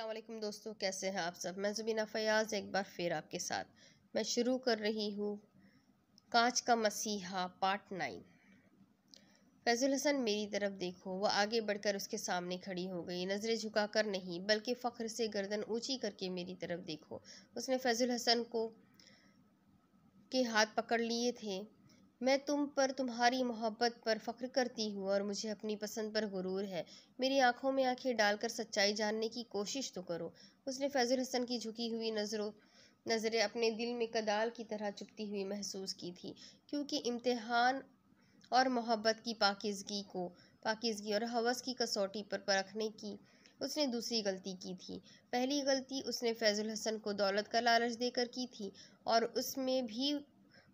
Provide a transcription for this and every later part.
असलम दोस्तों कैसे हैं आप सब मैं जुबीना फ़याज़ एक बार फिर आपके साथ मैं शुरू कर रही हूँ कांच का मसीहा पार्ट नाइन फैज़ुल हसन मेरी तरफ देखो वह आगे बढ़कर उसके सामने खड़ी हो गई नज़रें झुकाकर नहीं बल्कि फ़ख्र से गर्दन ऊंची करके मेरी तरफ देखो उसने फैज़ुल हसन को के हाथ पकड़ लिए थे मैं तुम पर तुम्हारी मोहब्बत पर फ़ख्र करती हूँ और मुझे अपनी पसंद पर गुरूर है मेरी आंखों में आंखें डालकर सच्चाई जानने की कोशिश तो करो उसने फैज़ुल हसन की झुकी हुई नज़रों नज़रें अपने दिल में कदाल की तरह चुपती हुई महसूस की थी क्योंकि इम्तहान और मोहब्बत की पाकिजगी को पाकिजगी और हवस की कसौटी पर परखने की उसने दूसरी गलती की थी पहली गलती उसने फैज़ुल हसन को दौलत का लालच देकर की थी और उसमें भी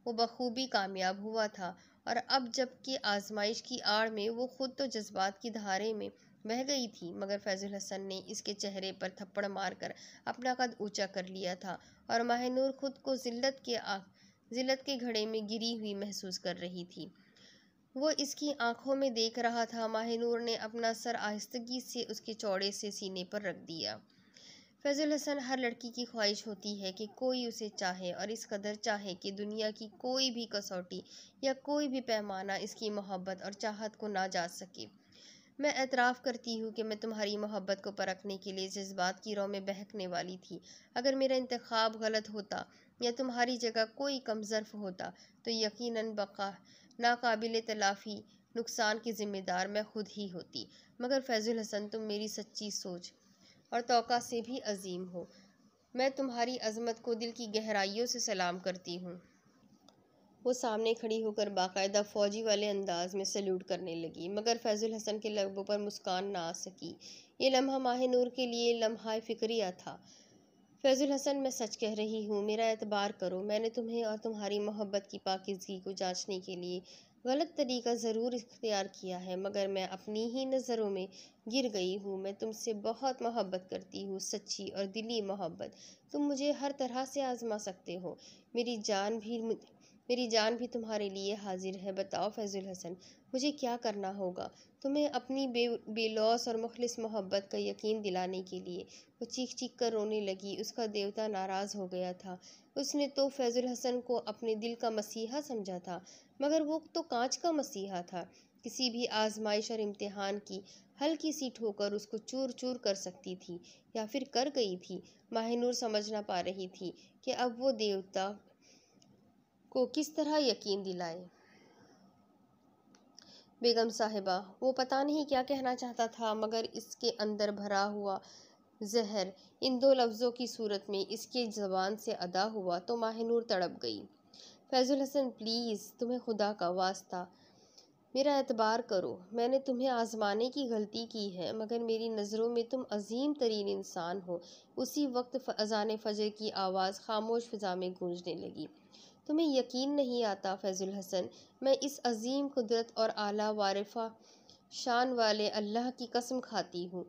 वो बखूबी कामयाब हुआ था और अब जबकि आजमाइश की आड़ में वो खुद तो जज्बात की धारे में बह गई थी मगर फैजुल हसन ने इसके चेहरे पर थप्पड़ मारकर अपना कद ऊंचा कर लिया था और माहनूर खुद को जिल्लत के आ जिल्लत के घड़े में गिरी हुई महसूस कर रही थी वो इसकी आंखों में देख रहा था माहनूर ने अपना सर आहिस्तगी से उसके चौड़े से सीने पर रख दिया फैजुल हसन हर लड़की की ख्वाहिश होती है कि कोई उसे चाहे और इस कदर चाहे कि दुनिया की कोई भी कसौटी या कोई भी पैमाना इसकी मोहब्बत और चाहत को ना जा सके मैं एतराफ़ करती हूँ कि मैं तुम्हारी मोहब्बत को परखने के लिए जज्बात की रो में बहकने वाली थी अगर मेरा इंतखब गलत होता या तुम्हारी जगह कोई कमजरफ होता तो यकीन बका नाकाबिल तलाफ़ी नुकसान की ज़िम्मेदार मैं खुद ही होती मगर फैज़ुल हसन तुम मेरी सच्ची सोच और तोक़ा से भी अजीम हो मैं तुम्हारी अजमत को दिल की गहराइयों से सलाम करती हूँ वो सामने खड़ी होकर बाकायदा फ़ौजी वाले अंदाज में सल्यूट करने लगी मगर फैज़ुल हसन के लबों पर मुस्कान ना आ सकी ये लम्हा माह नूर के लिए लम्हा फ़िक्रिया था फैज़ुल हसन मैं सच कह रही हूँ मेरा एतबार करो मैंने तुम्हें और तुम्हारी मोहब्बत की पाकिजगी को जांचने के लिए गलत तरीका ज़रूर इख्तियार किया है मगर मैं अपनी ही नज़रों में गिर गई हूँ मैं तुमसे बहुत मोहब्बत करती हूँ सच्ची और दिली मोहब्बत तुम मुझे हर तरह से आज़मा सकते हो मेरी जान भी मेरी जान भी तुम्हारे लिए हाजिर है बताओ फैज़ुल हसन मुझे क्या करना होगा तुम्हें अपनी बे बेलौस और मुखलिस मोहब्बत का यकीन दिलाने के लिए वो चीख चीख कर रोने लगी उसका देवता नाराज़ हो गया था उसने तो फैज़ुल हसन को अपने दिल का मसीहा समझा था मगर वो तो कांच का मसीहा था किसी भी आजमाइश और इम्तिहान की हल्की सी ठोकर उसको चूर चूर कर सकती थी या फिर कर गई थी माहिनूर समझ ना पा रही थी कि अब वो देवता को किस तरह यकीन दिलाए बेगम साहिबा वो पता नहीं क्या कहना चाहता था मगर इसके अंदर भरा हुआ जहर इन दो लफ्ज़ों की सूरत में इसकी ज़बान से अदा हुआ तो माहनूर तड़प गई फैज़ुल हसन प्लीज़ तुम्हें खुदा का वास्ता मेरा एतबार करो मैंने तुम्हें आज़माने की गलती की है मगर मेरी नज़रों में तुम अजीम तरीन इंसान हो उसी वक्त अजान फजर की आवाज़ खामोश फ़िज़ा में गूंजने लगी तुम्हें यकीन नहीं आता फैज़ुल हसन मैं इस अजीम कुदरत और आला वारफा शान वाले अल्लाह की कसम खाती हूँ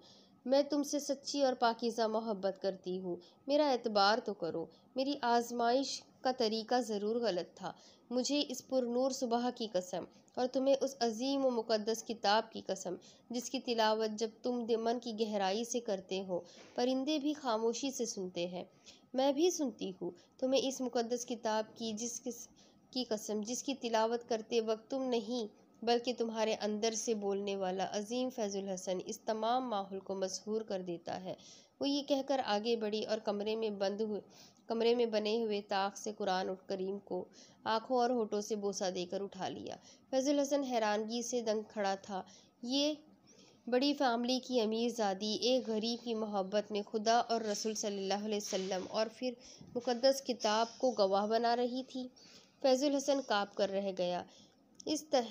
मैं तुमसे सच्ची और पाकिज़ा मोहब्बत करती हूँ मेरा एतबार तो करो मेरी आजमाइश का तरीका ज़रूर गलत था मुझे इस पुरनूर सुबह की कसम और तुम्हें उस अजीम व मुक़दस किताब की कसम जिसकी तिलावत जब तुम मन की गहराई से करते हो परिंदे भी खामोशी से सुनते हैं मैं भी सुनती हूँ तुम्हें इस मुकदस किताब की जिस किस की कसम जिसकी तिलावत करते वक्त तुम नहीं बल्कि तुम्हारे अंदर से बोलने वाला अजीम फैज़ुल हसन इस तमाम माहौल को मशहूर कर देता है वो ये कहकर आगे बढ़ी और कमरे में बंद हुए कमरे में बने हुए ताक से कुरान और करीम को आंखों और होठों से बोसा देकर उठा लिया फैज़ुल हसन हैरानगी से दंग खड़ा था ये बड़ी फ़ैमिली की अमीरज़ादी एक गरीब की मोहब्बत में खुदा और रसूल सल्लल्लाहु अलैहि वसल्लम और फिर मुक़दस किताब को गवाह बना रही थी फैज़ुल हसन काप कर रह गया इस तरह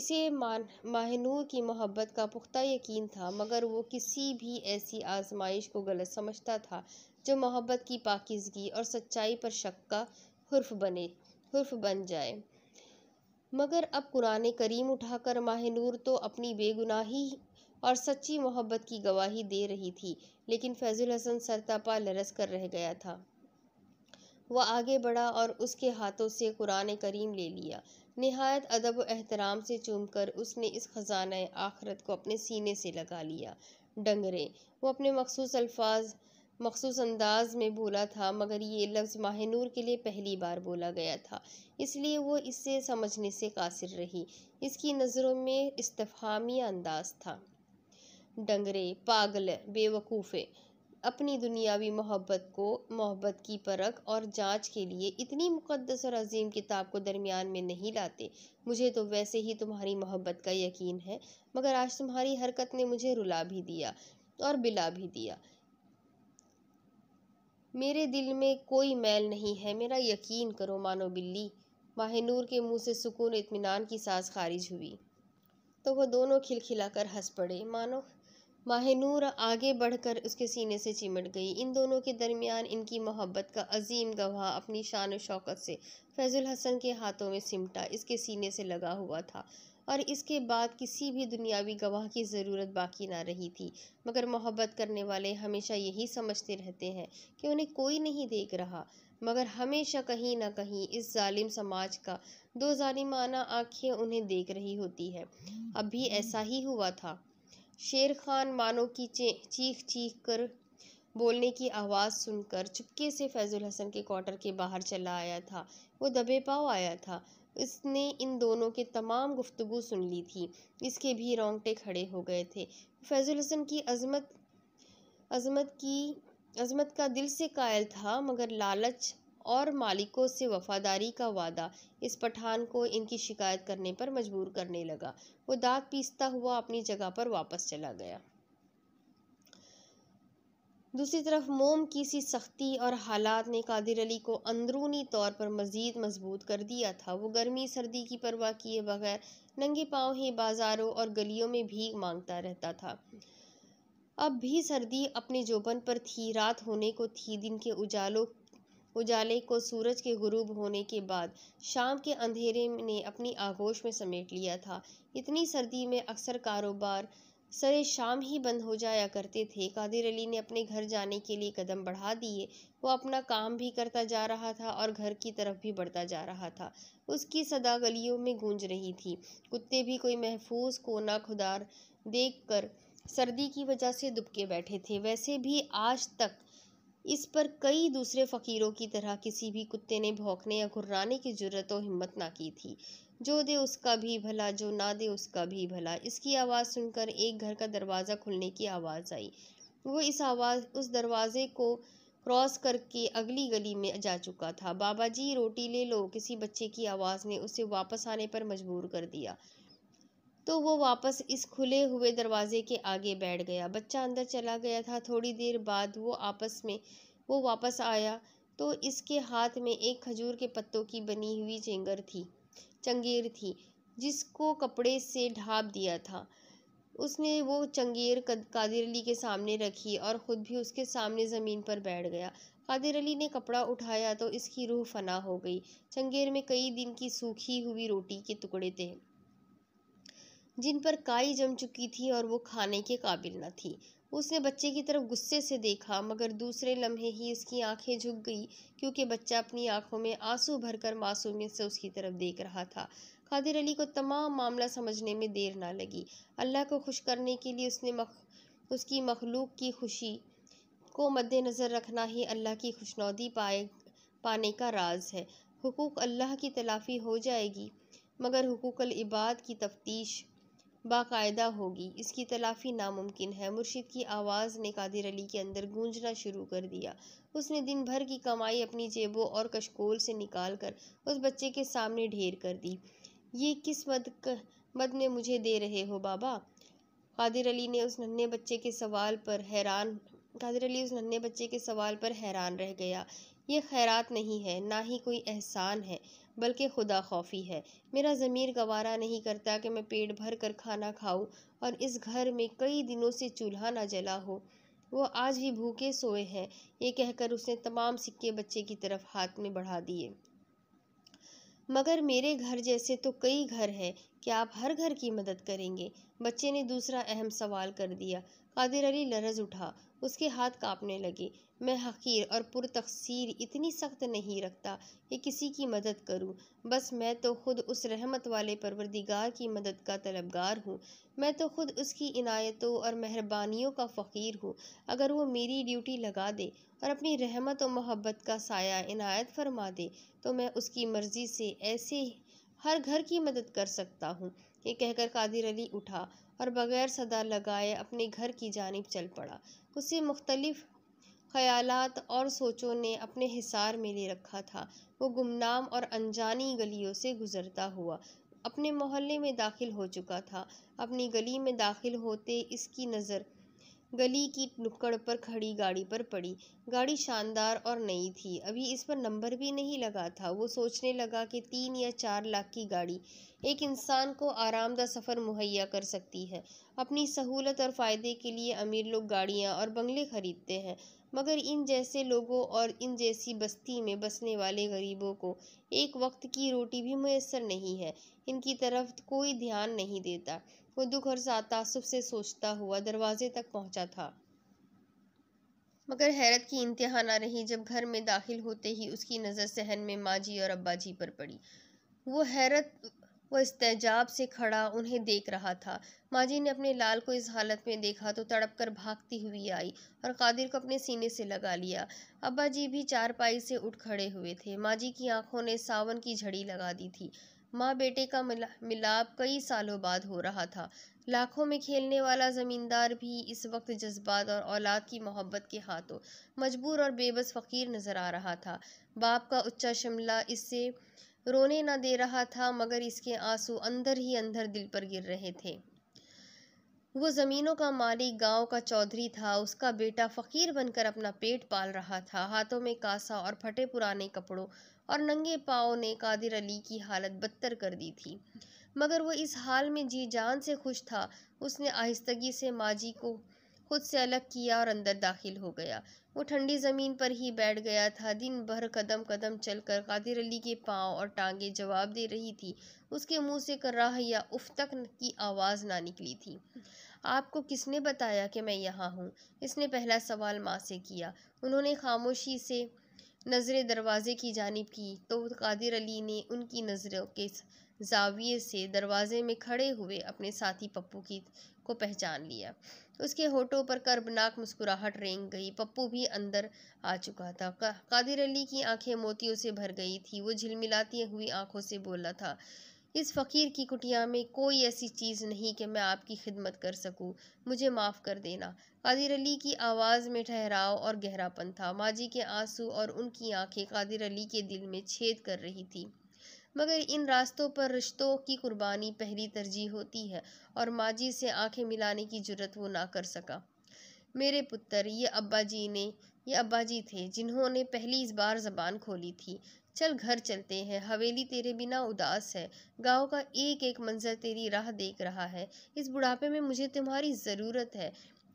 इसे माहनूर की मोहब्बत का पुख्ता यकीन था मगर वो किसी भी ऐसी आजमाइश को गलत समझता था जो मोहब्बत की पाकिजगी और सच्चाई पर शक का हर्फ बने हर्फ बन जाए मगर अब कुरान करीम उठाकर माहनूर तो अपनी बेगुनाही और सच्ची मोहब्बत की गवाही दे रही थी लेकिन फैजुल हसन सरतापा लरस कर रह गया था वह आगे बढ़ा और उसके हाथों से कुरान करीम ले लिया नहायत अदब एहतराम से चूमकर उसने इस ख़जाना आखरत को अपने सीने से लगा लिया डंगरे वो अपने मखसूस अल्फाज मखसूस अंदाज में बोला था मगर ये लफ्ज़ माहनूर के लिए पहली बार बोला गया था इसलिए वो इससे समझने से कासिर रही इसकी नज़रों में इस्तफामी अंदाज था डंगरे पागल बेवकूफ़े अपनी दुनियावी मोहब्बत को मोहब्बत की परख और जांच के लिए इतनी मुकद्दस और अजीम किताब को दरमियान में नहीं लाते मुझे तो वैसे ही तुम्हारी मोहब्बत का यकीन है मगर आज तुम्हारी हरकत ने मुझे रुला भी दिया और बिला भी दिया मेरे दिल में कोई मैल नहीं है मेरा यकीन करो मानो बिल्ली माह नूर के मुंह से सुकून इत्मीनान की सांस खारिज हुई तो वह दोनों खिलखिलाकर हंस पड़े मानो माहनूर आगे बढ़कर उसके सीने से चिमट गई इन दोनों के दरमियान इनकी मोहब्बत का अजीम गवाह अपनी शान शौकत से फैजुल हसन के हाथों में सिमटा इसके सीने से लगा हुआ था और इसके बाद किसी भी दुनियावी गवाह की ज़रूरत बाकी ना रही थी मगर मोहब्बत करने वाले हमेशा यही समझते रहते हैं कि उन्हें कोई नहीं देख रहा मगर हमेशा कहीं ना कहीं इस जालिम समाज का दो जालिमाना आँखें उन्हें देख रही होती है अब भी ऐसा ही हुआ था शेर खान मानो की चीख चीख कर बोलने की आवाज़ सुनकर चुपके से फैज़ुल हसन के क्वार्टर के बाहर चला आया था वो दबे पाव आया था उसने इन दोनों के तमाम गुफ्तगु सुन ली थी इसके भी रोंगटे खड़े हो गए थे फैज़ुल हसन की अजमत अजमत की अजमत का दिल से कायल था मगर लालच और मालिकों से वफादारी का वादा इस पठान को इनकी शिकायत करने पर मजबूर करने लगा वो दांत पीसता हुआ अपनी जगह पर वापस चला गया दूसरी तरफ मोम की सी सख्ती और हालात ने कादिर अली को अंदरूनी तौर पर मज़ीद मजबूत कर दिया था वो गर्मी सर्दी की परवाह किए बगैर नंगे पाँव ही बाज़ारों और गलियों में भीख मांगता रहता था अब भी सर्दी अपने जोबन पर थी रात होने को थी दिन के उजालों उजाले को सूरज के गुरूब होने के बाद शाम के अंधेरे ने अपनी आगोश में समेट लिया था इतनी सर्दी में अक्सर कारोबार सरे शाम ही बंद हो जाया करते थे कादिर अली ने अपने घर जाने के लिए कदम बढ़ा दिए वो अपना काम भी करता जा रहा था और घर की तरफ भी बढ़ता जा रहा था उसकी सदा गलियों में गूंज रही थी कुत्ते भी कोई महफूज कोना खुदार देख कर सर्दी की वजह से दुबके बैठे थे वैसे भी आज तक इस पर कई दूसरे फ़कीरों की तरह किसी भी कुत्ते ने भौंकने या घुर्राने की ज़रूरत और हिम्मत ना की थी जो दे उसका भी भला जो ना दे उसका भी भला इसकी आवाज़ सुनकर एक घर का दरवाज़ा खुलने की आवाज़ आई वो इस आवाज़ उस दरवाज़े को क्रॉस करके अगली गली में जा चुका था बाबा जी रोटी ले लो किसी बच्चे की आवाज़ ने उसे वापस आने पर मजबूर कर दिया तो वो वापस इस खुले हुए दरवाजे के आगे बैठ गया बच्चा अंदर चला गया था थोड़ी देर बाद वो आपस में वो वापस आया तो इसके हाथ में एक खजूर के पत्तों की बनी हुई चेंगर थी चंगेर थी जिसको कपड़े से ढाप दिया था उसने वो चंगेर कादिर अली के सामने रखी और ख़ुद भी उसके सामने ज़मीन पर बैठ गया कादिर अली ने कपड़ा उठाया तो इसकी रूह फना हो गई चंगेर में कई दिन की सूखी हुई रोटी के टुकड़े थे जिन पर काई जम चुकी थी और वो खाने के काबिल न थी उसने बच्चे की तरफ गुस्से से देखा मगर दूसरे लम्हे ही उसकी आंखें झुक गई क्योंकि बच्चा अपनी आंखों में आंसू भरकर मासूमियत से उसकी तरफ देख रहा था कादिर अली को तमाम मामला समझने में देर ना लगी अल्लाह को खुश करने के लिए उसने मख उसकी मखलूक की खुशी को मद्देनज़र रखना ही अल्लाह की खुशनौदी पाए पाने का राज है हकूक़ अल्लाह की तलाफ़ी हो जाएगी मगर हकूक़ल इबाद की तफ्तीश बाकायदा होगी इसकी तलाफी नामुमकिन है मुर्शिद की आवाज़ ने कादिर अली के अंदर गूंजना शुरू कर दिया उसने दिन भर की कमाई अपनी जेबों और कशकोल से निकाल कर उस बच्चे के सामने ढेर कर दी ये किस मद क, मद में मुझे दे रहे हो बाबा कादिर अली ने उस नन्हे बच्चे के सवाल पर हैरान कादिर अली उस नन्हे बच्चे के सवाल पर हैरान रह गया ये खैरात नहीं है ना ही कोई एहसान है बल्कि खुदा खौफी है मेरा ज़मीर गवारा नहीं करता कि मैं पेट भर कर खाना खाऊं और इस घर में कई दिनों से चूल्हा ना जला हो वो आज भी भूखे सोए हैं ये कहकर उसने तमाम सिक्के बच्चे की तरफ हाथ में बढ़ा दिए मगर मेरे घर जैसे तो कई घर हैं क्या आप हर घर की मदद करेंगे बच्चे ने दूसरा अहम सवाल कर दिया कादिर अली लरज उठा उसके हाथ कांपने लगे मैं हकीर और पुरतकसीर इतनी सख्त नहीं रखता कि किसी की मदद करूं बस मैं तो खुद उस रहमत वाले परवरदिगार की मदद का तलबगार हूं मैं तो खुद उसकी इनायतों और मेहरबानियों का फ़कीर हूं अगर वो मेरी ड्यूटी लगा दे और अपनी रहमत और मोहब्बत का साया इनायत फरमा दे तो मैं उसकी मर्ज़ी से ऐसे हर घर की मदद कर सकता हूँ ये कहकर कादिर अली उठा और बग़ैर सदा लगाए अपने घर की जानब चल पड़ा उसे मुख्तलिफ़ ख्यालात और सोचों ने अपने हिसार में ले रखा था वो गुमनाम और अनजानी गलियों से गुज़रता हुआ अपने मोहल्ले में दाखिल हो चुका था अपनी गली में दाखिल होते इसकी नज़र गली की नुक्कड़ पर खड़ी गाड़ी पर पड़ी गाड़ी शानदार और नई थी अभी इस पर नंबर भी नहीं लगा था वो सोचने लगा कि तीन या चार लाख की गाड़ी एक इंसान को आरामदा सफ़र मुहैया कर सकती है अपनी सहूलत और फ़ायदे के लिए अमीर लोग गाड़ियाँ और बंगले खरीदते हैं मगर इन जैसे लोगों और इन जैसी बस्ती में बसने वाले गरीबों को एक वक्त की रोटी भी मैसर नहीं है इनकी तरफ कोई ध्यान नहीं देता वो दुख और तासुब से सोचता हुआ दरवाजे तक पहुंचा था मगर हैरत की इंतहा ना रही जब घर में दाखिल होते ही उसकी नज़र सहन में माँ जी और अब्बा जी पर पड़ी वो हैरत व इस्तेजाब से खड़ा उन्हें देख रहा था माँ जी ने अपने लाल को इस हालत में देखा तो तड़प कर भागती हुई आई और कादिर को अपने सीने से लगा लिया अब्बा जी भी चारपाई से उठ खड़े हुए थे माँ जी की आंखों ने सावन की झड़ी लगा दी थी माँ बेटे का मिलाप कई सालों बाद हो रहा था लाखों में खेलने वाला ज़मींदार भी इस वक्त जज्बात और औलाद की मोहब्बत के हाथों मजबूर और बेबस फ़कीर नज़र आ रहा था बाप का उच्चा शिमला इससे रोने ना दे रहा था मगर इसके आंसू अंदर ही अंदर दिल पर गिर रहे थे वो ज़मीनों का मालिक गांव का चौधरी था उसका बेटा फ़कीर बनकर अपना पेट पाल रहा था हाथों में कासा और फटे पुराने कपड़ों और नंगे पाँव ने कादिर अली की हालत बदतर कर दी थी मगर वह इस हाल में जी जान से खुश था उसने आहिस्तगी से माजी को खुद से अलग किया और अंदर दाखिल हो गया वो ठंडी ज़मीन पर ही बैठ गया था दिन भर कदम कदम चलकर कादिर अली के पाँव और टाँगें जवाब दे रही थी उसके मुंह से कराह या उफ तक की आवाज़ ना निकली थी आपको किसने बताया कि मैं यहाँ हूँ इसने पहला सवाल माँ से किया उन्होंने खामोशी से नज़रें दरवाज़े की जानब की तो कादिर अली ने उनकी नज़रों के जाविये से दरवाज़े में खड़े हुए अपने साथी पप्पू की को पहचान लिया उसके होठों पर कर्बनाक मुस्कुराहट रेंग गई पप्पू भी अंदर आ चुका था कादिर अली की आंखें मोतियों से भर गई थी वो झिलमिलाती हुई आंखों से बोला था इस फ़कीर की कुटिया में कोई ऐसी चीज़ नहीं कि मैं आपकी खिदमत कर सकूँ मुझे माफ़ कर देना कादिर अली की आवाज़ में ठहराव और गहरापन था माजी के आंसू और उनकी आंखें कादिर अली के दिल में छेद कर रही थी मगर इन रास्तों पर रिश्तों की कुर्बानी पहली तरजीह होती है और माजी से आंखें मिलाने की जरूरत वो ना कर सका मेरे पुत्र ये अब्बा जी ने ये अब्बा जी थे जिन्होंने पहली इस बार जबान खोली थी चल घर चलते हैं हवेली तेरे बिना उदास है गांव का एक एक मंजर तेरी राह देख रहा है इस बुढ़ापे में मुझे तुम्हारी ज़रूरत है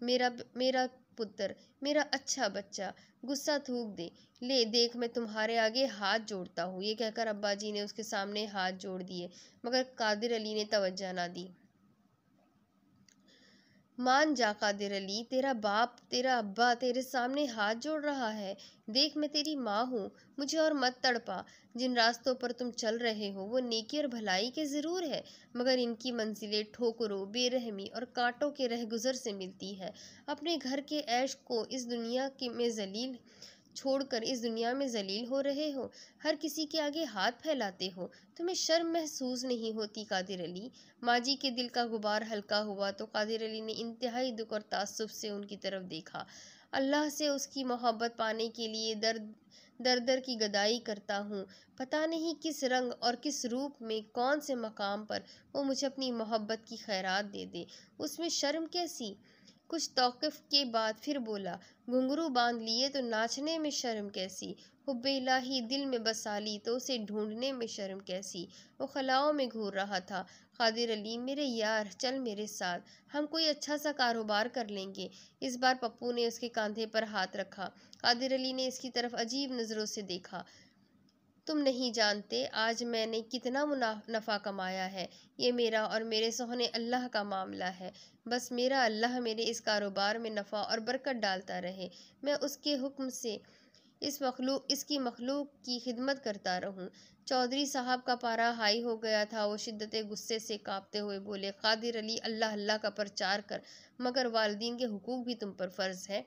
मेरा मेरा पुत्र मेरा अच्छा बच्चा गुस्सा थूक दे ले देख मैं तुम्हारे आगे हाथ जोड़ता हूँ ये कहकर अब्बा जी ने उसके सामने हाथ जोड़ दिए मगर कादिर अली ने तवज्जा ना दी मान जा कादिर अली तेरा बाप तेरा अब्बा तेरे सामने हाथ जोड़ रहा है देख मैं तेरी माँ हूँ मुझे और मत तड़पा जिन रास्तों पर तुम चल रहे हो वो नेकी और भलाई के ज़रूर है मगर इनकी मंजिलें ठोकरों बेरहमी और कांटों के रहगुजर से मिलती है अपने घर के ऐश को इस दुनिया के में जलील छोड़कर इस दुनिया में जलील हो रहे हो हर किसी के आगे हाथ फैलाते हो तुम्हें शर्म महसूस नहीं होती कादिर अली माजी के दिल का गुबार हल्का हुआ तो कादिर अली ने इंतहाई दुख और तासुब से उनकी तरफ देखा अल्लाह से उसकी मोहब्बत पाने के लिए दर्द दर दर की गदाई करता हूँ पता नहीं किस रंग और किस रूप में कौन से मकाम पर वो मुझे अपनी मोहब्बत की खैरात दे दे उसमें शर्म कैसी कुछ तौक़ के बाद फिर बोला घुंगरू बांध लिए तो नाचने में शर्म कैसी हुब ही दिल में बसा ली तो उसे ढूंढने में शर्म कैसी वो खलाओं में घूर रहा था खादिर अली मेरे यार चल मेरे साथ हम कोई अच्छा सा कारोबार कर लेंगे इस बार पप्पू ने उसके कंधे पर हाथ रखा खादिर अली ने इसकी तरफ अजीब नज़रों से देखा तुम नहीं जानते आज मैंने कितना मुनाफा कमाया है ये मेरा और मेरे सोहने अल्लाह का मामला है बस मेरा अल्लाह मेरे इस कारोबार में नफ़ा और बरकत डालता रहे मैं उसके हुक्म से इस मखलूक इसकी मखलूक की खिदमत करता रहूं चौधरी साहब का पारा हाई हो गया था वो शिद्दत गुस्से से कांपते हुए बोले कादिर अली अल्लाह अल्लाह का प्रचार कर मगर वालदीन के हकूक़ भी तुम पर फ़र्ज़ है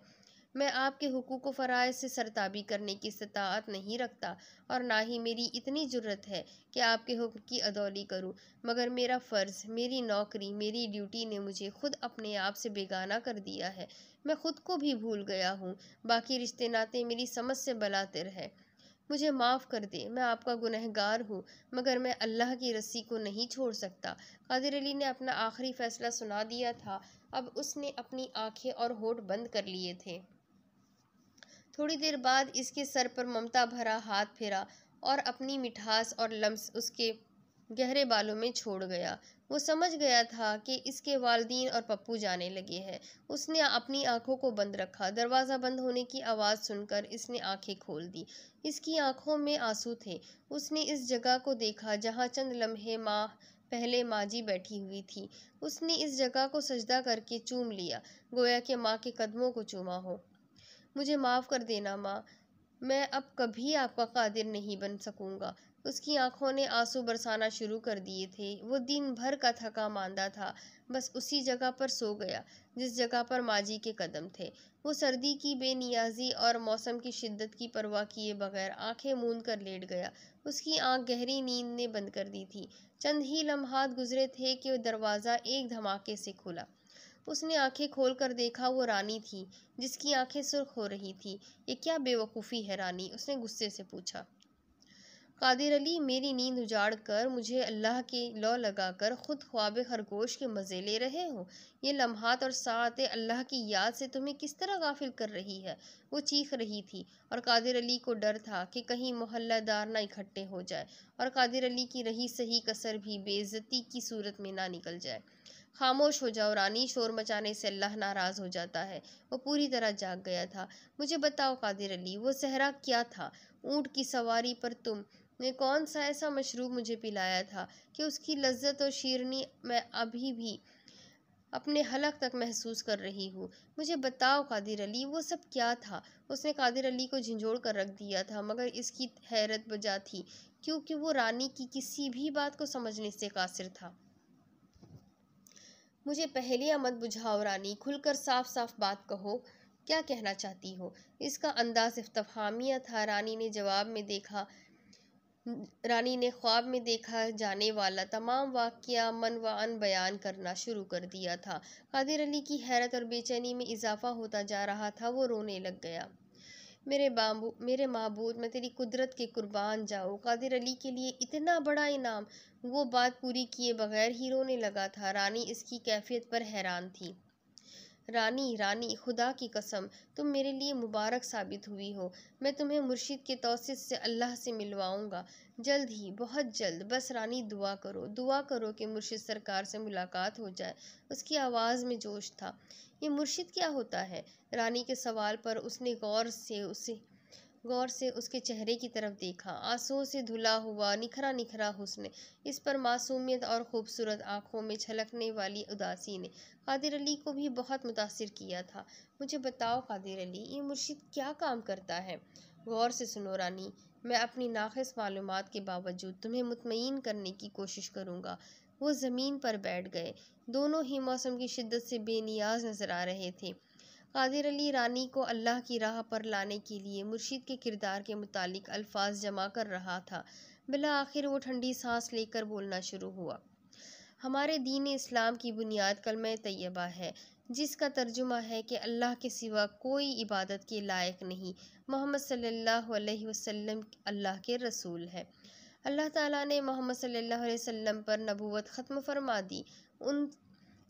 मैं आपके हुकूक फ़राइज से सरताबी करने की इस्तात नहीं रखता और ना ही मेरी इतनी ज़रूरत है कि आपके हुक्म की अदौली करूँ मगर मेरा फ़र्ज़ मेरी नौकरी मेरी ड्यूटी ने मुझे खुद अपने आप से बेगाना कर दिया है मैं खुद को भी भूल गया हूँ बाकी रिश्ते नाते मेरी समझ से बलातिर है मुझे माफ़ कर दे मैं आपका गुनहगार हूँ मगर मैं अल्लाह की रस्सी को नहीं छोड़ सकता कादिर अली ने अपना आखिरी फ़ैसला सुना दिया था अब उसने अपनी आंखें और होठ बंद कर लिए थे थोड़ी देर बाद इसके सर पर ममता भरा हाथ फेरा और अपनी मिठास और लम्स उसके गहरे बालों में छोड़ गया वो समझ गया था कि इसके वालदीन और पप्पू जाने लगे हैं उसने अपनी आंखों को बंद रखा दरवाज़ा बंद होने की आवाज़ सुनकर इसने आंखें खोल दी इसकी आंखों में आंसू थे उसने इस जगह को देखा जहाँ चंद लम्हे माँ पहले माँ जी बैठी हुई थी उसने इस जगह को सजदा करके चूम लिया गोया के माँ के कदमों को चूमा हो मुझे माफ़ कर देना माँ मैं अब कभी आपका कादिर नहीं बन सकूँगा उसकी आंखों ने आंसू बरसाना शुरू कर दिए थे वो दिन भर का थका मांदा था बस उसी जगह पर सो गया जिस जगह पर माजी के कदम थे वो सर्दी की बेनियाजी और मौसम की शिद्दत की परवाह किए बगैर आंखें मूंद कर लेट गया उसकी आंख गहरी नींद ने बंद कर दी थी चंद ही लम्हात गुजरे थे कि दरवाज़ा एक धमाके से खुला उसने आंखें खोलकर देखा वो रानी थी जिसकी आंखें सुर्ख हो रही थी ये क्या बेवकूफ़ी है रानी उसने गुस्से से पूछा कादिर अली मेरी नींद उजाड़ कर मुझे अल्लाह के लौ लगाकर ख़ुद ख्वाब खरगोश के मज़े ले रहे हो ये लम्हात और सात अल्लाह की याद से तुम्हें किस तरह गाफिल कर रही है वो चीख रही थी और कादिर अली को डर था कि कहीं मोहल्लादार ना इकट्ठे हो जाए और कादिर अली की रही सही कसर भी बेइज्जती की सूरत में ना निकल जाए खामोश हो जाओ रानी शोर मचाने से अल्लाह नाराज़ हो जाता है वो पूरी तरह जाग गया था मुझे बताओ कादिर अली वो सहरा क्या था ऊँट की सवारी पर तुम ने कौन सा ऐसा मशरूब मुझे पिलाया था कि उसकी लज्जत और शीरनी मैं अभी भी अपने हलक तक महसूस कर रही हूँ मुझे बताओ कादिर अली वो सब क्या था उसने कादिर अली को झिझोड़ कर रख दिया था मगर इसकी हैरत बजा थी क्योंकि वो रानी की किसी भी बात को समझने से कासिर था मुझे पहलियाँ मत बुझाओ रानी खुलकर साफ साफ बात कहो क्या कहना चाहती हो इसका अंदाज इफ्तामिया था रानी ने जवाब में देखा रानी ने ख्वाब में देखा जाने वाला तमाम वाक्य मन व अन बयान करना शुरू कर दिया था कादिर अली की हैरत और बेचैनी में इजाफा होता जा रहा था वो रोने लग गया मेरे बाबू मेरे महबूद मैं तेरी कुदरत के कुर्बान जाऊँ कादिर अली के लिए इतना बड़ा इनाम वो बात पूरी किए बगैर ही रोने लगा था रानी इसकी कैफियत पर हैरान थी रानी रानी खुदा की कसम तुम मेरे लिए मुबारक साबित हुई हो मैं तुम्हें मुर्शिद के तोसिस से अल्लाह से मिलवाऊंगा जल्द ही बहुत जल्द बस रानी दुआ करो दुआ करो कि मुर्शिद सरकार से मुलाकात हो जाए उसकी आवाज़ में जोश था ये मुर्शिद क्या होता है रानी के सवाल पर उसने गौर से उसे गौर से उसके चेहरे की तरफ देखा आंसुओं से धुला हुआ निखरा निखरा हुस्न इस पर मासूमियत और खूबसूरत आंखों में छलकने वाली उदासी ने कादिर अली को भी बहुत मुतासर किया था मुझे बताओ कादिर अली ये मुर्शिद क्या काम करता है गौर से सुनो रानी मैं अपनी नाखस मालूम के बावजूद तुम्हें मुतमिन करने की कोशिश करूँगा वो ज़मीन पर बैठ गए दोनों ही मौसम की शिद्दत से बेनियाज नज़र आ रहे थे कादिर अली रानी को अल्लाह की राह पर लाने के लिए मुर्शीद के किरदार के मुतालिक अल्फाज जमा कर रहा था बिला आखिर वो ठंडी सांस लेकर बोलना शुरू हुआ हमारे दीन इस्लाम की बुनियाद कलम तय्यबा है जिसका तर्जुमा है कि अल्लाह के सिवा कोई इबादत के लायक नहीं मोहम्मद सल्लल्लाहु अलैहि वसल्लम अल्लाह के रसूल है अल्लाह ताला ने मोहम्मद सल्लल्लाहु अलैहि वसल्लम पर नबूवत ख़त्म फरमा दी उन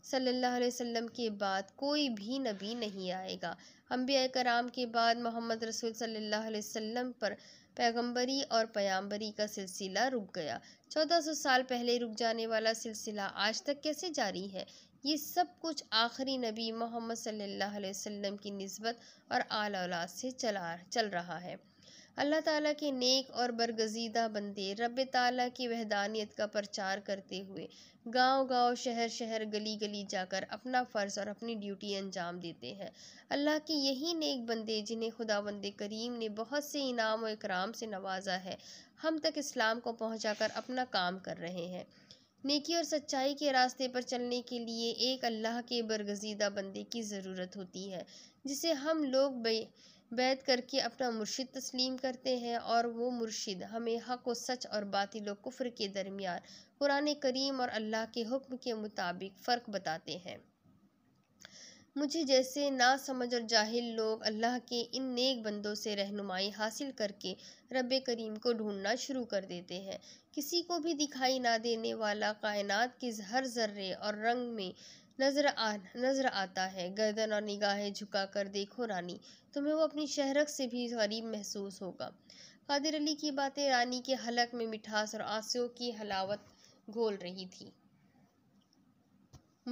सल्लल्लाहु अलैहि वसल्लम के बाद कोई भी नबी नहीं आएगा अम्बिया कराम के बाद मोहम्मद रसूल सल्लल्लाहु अलैहि वसल्लम पर पैगंबरी और पयाम्बरी का सिलसिला रुक गया चौदह सौ साल पहले रुक जाने वाला सिलसिला आज तक कैसे जारी है ये सब कुछ आखिरी नबी मोहम्मद सल्लल्लाहु अलैहि वसल्लम की नस्बत और आल औलाद से चला चल रहा है अल्लाह ताला के नेक और बरगजीदा बंदे रब ताला की वहदानियत का प्रचार करते हुए गांव गांव शहर शहर गली गली जाकर अपना फ़र्ज़ और अपनी ड्यूटी अंजाम देते हैं अल्लाह के यही नेक बंदे जिन्हें खुदा बंद करीम ने बहुत से इनाम और इकराम से नवाजा है हम तक इस्लाम को पहुँचा अपना काम कर रहे हैं नेकी और सच्चाई के रास्ते पर चलने के लिए एक अल्लाह के बरगजीदा बंदे की ज़रूरत होती है जिसे हम लोग बे बैत करके अपना मुर्शिद तस्लीम करते हैं और वो मुर्शिद हमें हक व सच और बातिल कुफ्र के दरमियान कुरान करीम और अल्लाह के हुक्म के मुताबिक फ़र्क बताते हैं मुझे जैसे ना समझ और जाहिल लोग अल्लाह के इन नेक बंदों से रहनुमाई हासिल करके रब करीम को ढूंढना शुरू कर देते हैं किसी को भी दिखाई ना देने वाला कायनात के हर जर्रे और रंग में नजर आ नजर आता है गर्दन और निगाहें झुकाकर देखो रानी तुम्हें वो अपनी शहरक से भी गरीब महसूस होगा कादिर अली की बातें रानी के हलक में मिठास और आंसुओं की हलावत घोल रही थी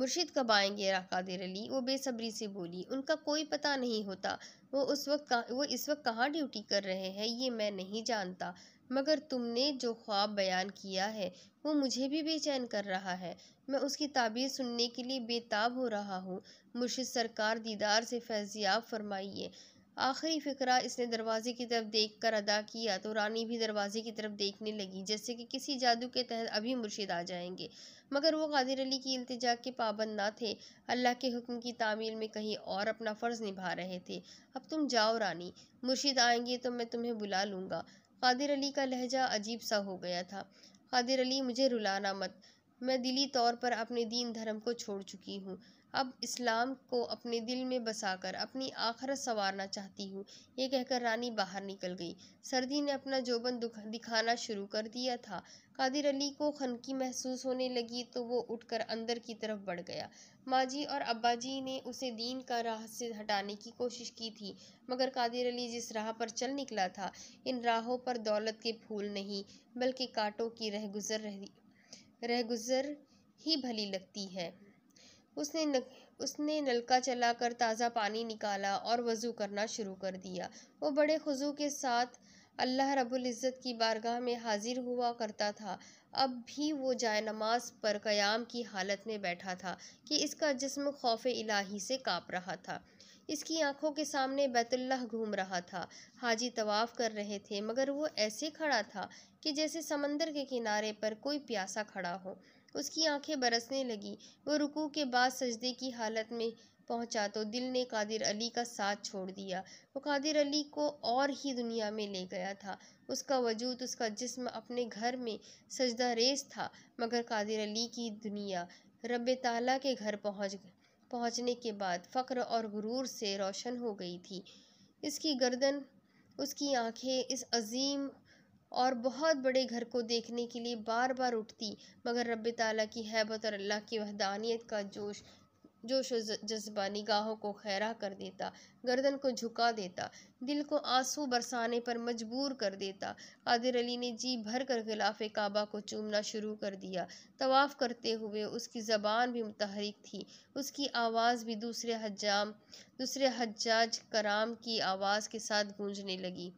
मुर्शिद कब आएंगे कादिर अली वो बेसब्री से बोली उनका कोई पता नहीं होता वो उस वक्त वो इस वक्त कहाँ ड्यूटी कर रहे हैं ये मैं नहीं जानता मगर तुमने जो ख्वाब बयान किया है वो मुझे भी बेचैन कर रहा है मैं उसकी ताबीर सुनने के लिए बेताब हो रहा हूँ मुर्शिद सरकार दीदार से फैजियाब फरमाइए आखिरी फ़िक्रा इसने दरवाजे की तरफ देख कर अदा किया तो रानी भी दरवाजे की तरफ देखने लगी जैसे कि किसी जादू के तहत अभी मुर्शिद आ जाएंगे मगर वो कादिर अली की इल्तिजा के पाबंद ना थे अल्लाह के हुक्म की तामील में कहीं और अपना फ़र्ज़ निभा रहे थे अब तुम जाओ रानी मुर्शिद आएंगे तो मैं तुम्हें बुला लूँगा कादिर अली का लहजा अजीब सा हो गया था कादिर अली मुझे रुलाना मत मैं दिली तौर पर अपने दीन धर्म को छोड़ चुकी हूँ अब इस्लाम को अपने दिल में बसाकर अपनी आखरत संवारना चाहती हूँ ये कहकर रानी बाहर निकल गई सर्दी ने अपना जोबन दिखाना शुरू कर दिया था कादिर अली को खनकी महसूस होने लगी तो वो उठकर अंदर की तरफ बढ़ गया माँ जी और अब्बा जी ने उसे दीन का राह से हटाने की कोशिश की थी मगर कादिर अली जिस राह पर चल निकला था इन राहों पर दौलत के फूल नहीं बल्कि कांटों की रह गुजर रह, रह गुजर ही भली लगती है उसने न, उसने नलका चलाकर ताज़ा पानी निकाला और वज़ू करना शुरू कर दिया वो बड़े खुजू के साथ अल्लाह रबुल्ज़त की बारगाह में हाजिर हुआ करता था अब भी वो जाय नमाज पर क़याम की हालत में बैठा था कि इसका जिस्म खौफ इलाही से काँप रहा था इसकी आंखों के सामने बैतुल्लाह घूम रहा था हाजी तवाफ़ कर रहे थे मगर वो ऐसे खड़ा था कि जैसे समंदर के किनारे पर कोई प्यासा खड़ा हो उसकी आंखें बरसने लगी वो रुकू के बाद सजदे की हालत में पहुंचा तो दिल ने कादिर अली का साथ छोड़ दिया वो कादिर अली को और ही दुनिया में ले गया था उसका वजूद उसका जिस्म अपने घर में सजदा रेस था मगर कादिर अली की दुनिया रब ताला के घर पहुंच पहुंचने के बाद फ़क्र और गुरूर से रोशन हो गई थी इसकी गर्दन उसकी आंखें इस अजीम और बहुत बड़े घर को देखने के लिए बार बार उठती मगर रब तला की हैबत और अल्लाह की वहदानियत का जोश जोश जज्बा निगाहों को खैरा कर देता गर्दन को झुका देता दिल को आंसू बरसाने पर मजबूर कर देता कादिर अली ने जी भर कर गिलाफ काबा को चूमना शुरू कर दिया तवाफ़ करते हुए उसकी ज़बान भी मुतहरक थी उसकी आवाज़ भी दूसरे हजाम दूसरे हजाज कराम की आवाज़ के साथ गूंजने लगी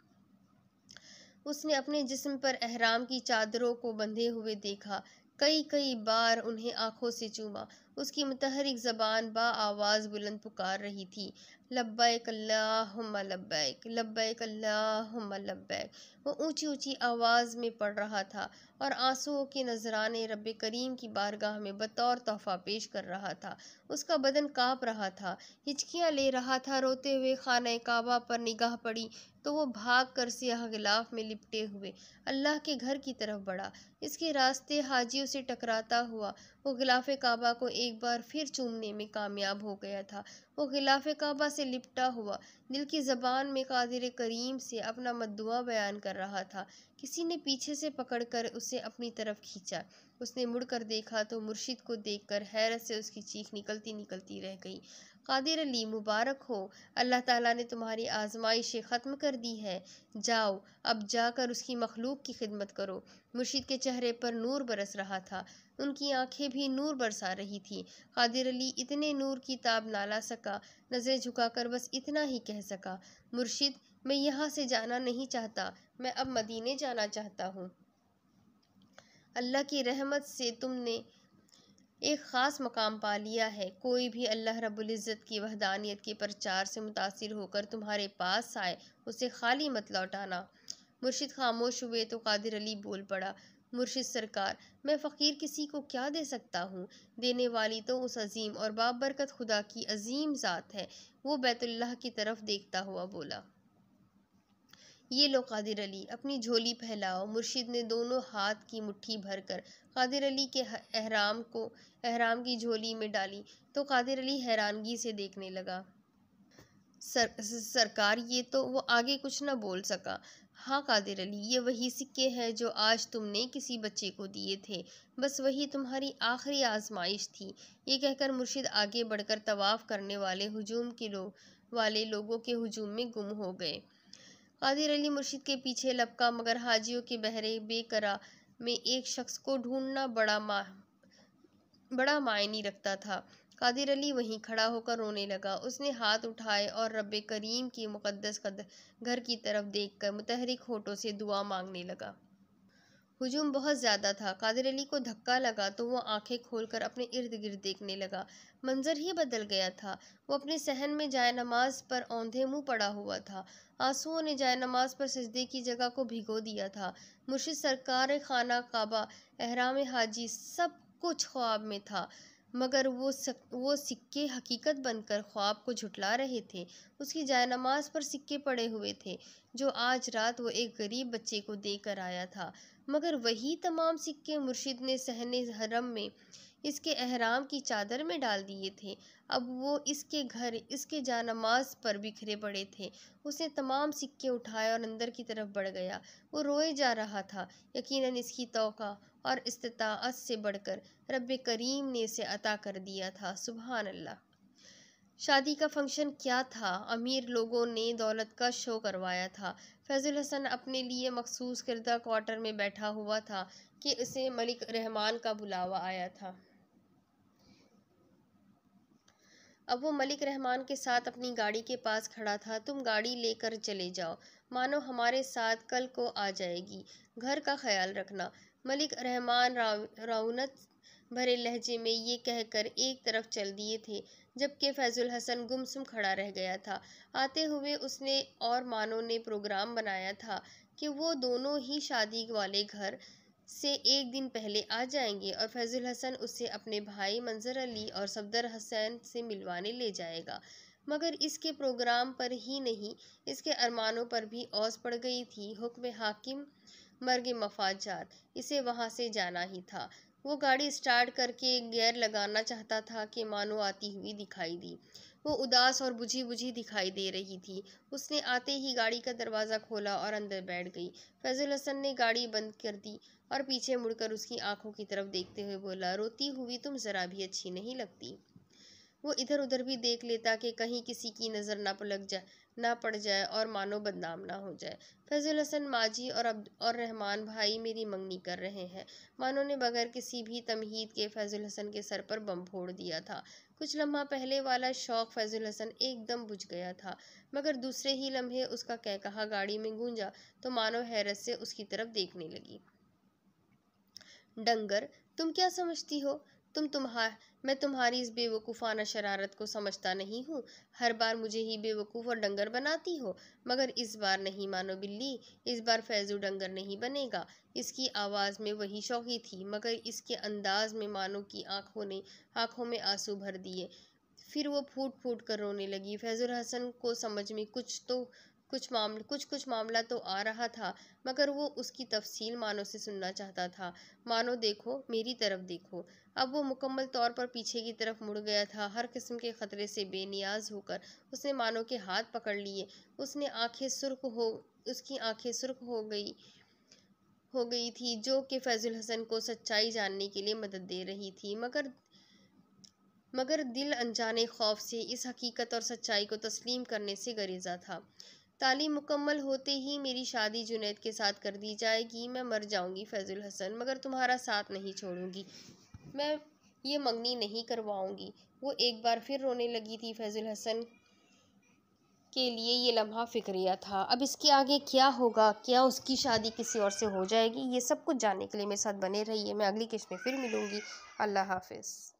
उसने अपने जिस्म पर अहराम की चादरों को बंधे हुए देखा कई कई बार उन्हें आंखों से चूमा उसकी मुतहरिक ज़बान बा आवाज़ बुलंद पुकार रही थी लब्बैक अल्लाहुम्मा लब्बैक लब्बैक अल्लाहुम्मा लब्बैक वो ऊंची ऊंची आवाज़ में पढ़ रहा था और आंसुओं के नजराने रब करीम की बारगाह में बतौर तोहफ़ा पेश कर रहा था उसका बदन काँप रहा था हिचकियाँ ले रहा था रोते हुए खाना काबा पर निगाह पड़ी तो वो भाग कर सियाह गिलाफ में लिपटे हुए अल्लाह के घर की तरफ बढ़ा इसके रास्ते हाजी उसे टकराता हुआ वो गिलाफ काबा को एक बार फिर चूमने में कामयाब हो गया था वो गिलाफ काबा से लिपटा हुआ दिल की ज़बान में कादिर करीम से अपना मदुआ बयान कर रहा था किसी ने पीछे से पकड़कर उसे अपनी तरफ खींचा उसने मुड़कर देखा तो मुर्शिद को देखकर हैरत से उसकी चीख निकलती निकलती रह गई कादिर अली मुबारक हो अल्लाह ताला ने तुम्हारी आजमाइशें ख़त्म कर दी है जाओ अब जाकर उसकी मखलूक की खिदमत करो मुर्शिद के चेहरे पर नूर बरस रहा था उनकी आंखें भी नूर बरसा रही थी कादिर अली इतने नूर की ताब ना ला सका नज़रें झुकाकर बस इतना ही कह सका मुर्शिद मैं यहाँ से जाना नहीं चाहता मैं अब मदीने जाना चाहता हूँ अल्लाह की रहमत से तुमने एक ख़ास मकाम पा लिया है कोई भी अल्लाह रबुल्ज़त की वहदानियत के प्रचार से मुतासर होकर तुम्हारे पास आए उसे खाली मत लौटाना मुर्शिद खामोश हुए तो कादिर अली बोल पड़ा मुर्शिद सरकार मैं फ़कीर किसी को क्या दे सकता हूँ देने वाली तो उस अजीम और बाबरकत खुदा की अजीम ज़ात है वो बैतुल्लाह की तरफ देखता हुआ बोला ये लो कादिर अली अपनी झोली फैलाओ मुर्शिद ने दोनों हाथ की मुट्ठी भरकर कादिर अली के अहराम को अहराम की झोली में डाली तो कादिर अली हैरानगी से देखने लगा सर सरकार ये तो वो आगे कुछ ना बोल सका हाँ कादिर अली ये वही सिक्के हैं जो आज तुमने किसी बच्चे को दिए थे बस वही तुम्हारी आखिरी आजमाइश थी ये कहकर मुर्शिद आगे बढ़कर तवाफ़ करने वाले हजूम के लोग वाले लोगों के हजूम में गुम हो गए कादिर अली मुर्शिद के पीछे लपका मगर हाजियों के बहरे बेकरा में एक शख्स को ढूंढना बड़ा मा बड़ा मायनी रखता था कादिर अली वहीं खड़ा होकर रोने लगा उसने हाथ उठाए और रब करीम की मुकदस घर की तरफ देखकर मुतहरिक होठों से दुआ मांगने लगा हुजूम बहुत ज़्यादा था कादिर अली को धक्का लगा तो वो आंखें खोलकर अपने इर्द गिर्द देखने लगा मंजर ही बदल गया था वो अपने सहन में जाय नमाज पर औंधे मुंह पड़ा हुआ था आंसुओं ने जाय नमाज पर सजदे की जगह को भिगो दिया था मुर्शिद सरकार खाना काबा अहराम हाजी सब कुछ ख्वाब में था मगर वो सक, वो सिक्के हकीकत बनकर ख्वाब को झुटला रहे थे उसकी जाय नमाज पर सिक्के पड़े हुए थे जो आज रात वो एक गरीब बच्चे को देकर आया था मगर वही तमाम सिक्के मुर्शिद ने सहने हरम में इसके अहराम की चादर में डाल दिए थे अब वो इसके घर इसके जानमाज पर बिखरे पड़े थे उसने तमाम सिक्के उठाए और अंदर की तरफ बढ़ गया वो रोए जा रहा था यकीनन इसकी तोका और इस्तात से बढ़कर रब करीम ने इसे अता कर दिया था सुबहानल्ला अल्लाह शादी का फंक्शन क्या था अमीर लोगों ने दौलत का शो करवाया था फैजुल हसन अपने लिए मखसूस करदा क्वार्टर में बैठा हुआ था कि उसे मलिक रहमान का बुलावा आया था अब वो मलिक रहमान के साथ अपनी गाड़ी के पास खड़ा था तुम गाड़ी लेकर चले जाओ मानो हमारे साथ कल को आ जाएगी घर का ख्याल रखना मलिक रहमान राउनत भरे लहजे में ये कहकर एक तरफ चल दिए थे जबकि फैजुल हसन गुमसुम खड़ा रह गया था आते हुए उसने और मानो ने प्रोग्राम बनाया था कि वो दोनों ही शादी वाले घर से एक दिन पहले आ जाएंगे और फैजुल हसन उसे अपने भाई मंजर अली और सफदर हसन से मिलवाने ले जाएगा मगर इसके प्रोग्राम पर ही नहीं इसके अरमानों पर भी औस पड़ गई थी हुक्म हाकिम मर्ग मफाजात इसे वहाँ से जाना ही था वो गाड़ी स्टार्ट करके गियर लगाना चाहता था कि मानो आती हुई दिखाई दी वो उदास और बुझी बुझी दिखाई दे रही थी उसने आते ही गाड़ी का दरवाज़ा खोला और अंदर बैठ गई फैजुल हसन ने गाड़ी बंद कर दी और पीछे मुड़कर उसकी आंखों की तरफ देखते हुए बोला रोती हुई तुम ज़रा भी अच्छी नहीं लगती वो इधर उधर भी देख लेता कि कहीं किसी की नज़र ना पलक जाए ना पड़ जाए और मानो बदनाम ना हो जाए फैजुल हसन माजी और अब और रहमान भाई मेरी मंगनी कर रहे हैं मानो ने बगैर किसी भी तमहीद के फैजुल हसन के सर पर बम फोड़ दिया था कुछ लम्हा पहले वाला शौक फैजुल हसन एकदम बुझ गया था मगर दूसरे ही लम्हे उसका कह कहा गाड़ी में गूंजा तो मानो हैरत से उसकी तरफ देखने लगी डंगर तुम क्या समझती हो तुम तुम्हार मैं तुम्हारी इस बेवकूफ़ाना शरारत को समझता नहीं हूँ हर बार मुझे ही बेवकूफ़ और डंगर बनाती हो मगर इस बार नहीं मानो बिल्ली इस बार फैजु डंगर नहीं बनेगा इसकी आवाज़ में वही शौकी थी मगर इसके अंदाज में मानो की आंखों ने आंखों में आंसू भर दिए फिर वो फूट फूट कर रोने लगी फैज़ुल हसन को समझ में कुछ तो कुछ मामल कुछ कुछ मामला तो आ रहा था मगर वो उसकी तफसील मानो से सुनना चाहता था मानो देखो मेरी तरफ देखो अब वो मुकम्मल तौर पर पीछे की तरफ मुड़ गया था हर किस्म के ख़तरे से बेनियाज होकर उसने मानो के हाथ पकड़ लिए उसने आंखें सुर्ख हो उसकी आंखें सुर्ख हो गई हो गई थी जो कि फैजुल हसन को सच्चाई जानने के लिए मदद दे रही थी मगर मगर दिल अनजाने खौफ से इस हकीकत और सच्चाई को तस्लीम करने से गरीजा था तालीम मुकम्मल होते ही मेरी शादी जुनेद के साथ कर दी जाएगी मैं मर जाऊंगी फैज़ुल हसन मगर तुम्हारा साथ नहीं छोड़ूंगी मैं ये मंगनी नहीं करवाऊंगी वो एक बार फिर रोने लगी थी फैज़ुल हसन के लिए ये लम्हा फिक्रिया था अब इसके आगे क्या होगा क्या उसकी शादी किसी और से हो जाएगी ये सब कुछ जानने के लिए मेरे साथ बने रहिए मैं अगली किश्त में फिर मिलूँगी अल्लाह हाफिज़